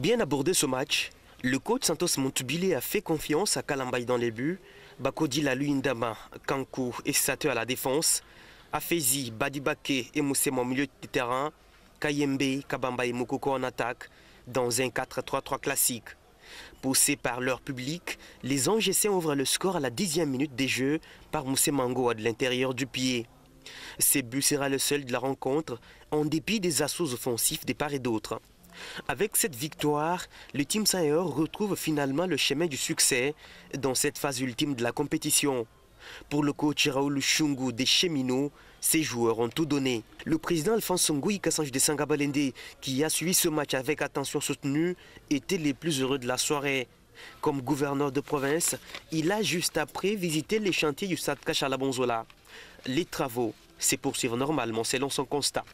bien abordé ce match, le coach Santos Montubilé a fait confiance à Kalambay dans les buts, Bakodi Laluindama, Kankou et Sate à la défense, Afezi, Badibake et Moussema au milieu de terrain, Kayembe, Kabamba et Mokoko en attaque, dans un 4-3-3 classique. Poussés par leur public, les Angéciens ouvrent le score à la dixième minute des Jeux par Moussemango Mango de l'intérieur du pied. Ce but sera le seul de la rencontre, en dépit des assauts offensifs des parts et d'autres. Avec cette victoire, le Team Sahel retrouve finalement le chemin du succès dans cette phase ultime de la compétition. Pour le coach Raoul Chungu des Cheminots, ses joueurs ont tout donné. Le président Alphonse Ngui, Kassange de Sangabalende, qui a suivi ce match avec attention soutenue, était les plus heureux de la soirée. Comme gouverneur de province, il a juste après visité les chantiers du à la Bonzola. Les travaux se poursuivent normalement selon son constat.